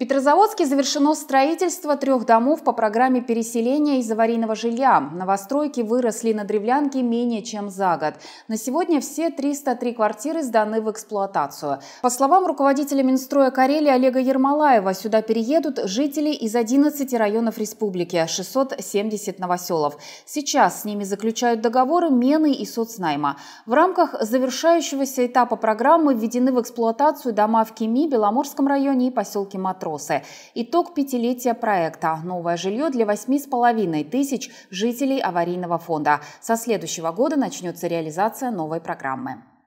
Петрозаводске завершено строительство трех домов по программе переселения из аварийного жилья. Новостройки выросли на древлянке менее чем за год. На сегодня все 303 квартиры сданы в эксплуатацию. По словам руководителя Минстроя Карелии Олега Ермолаева, сюда переедут жители из 11 районов республики, 670 новоселов. Сейчас с ними заключают договоры Мены и соцнайма. В рамках завершающегося этапа программы введены в эксплуатацию дома в Кеми, Беломорском районе и поселке Матрос вопросы. Итог пятилетия проекта «Новое жилье для 8,5 тысяч жителей аварийного фонда». Со следующего года начнется реализация новой программы.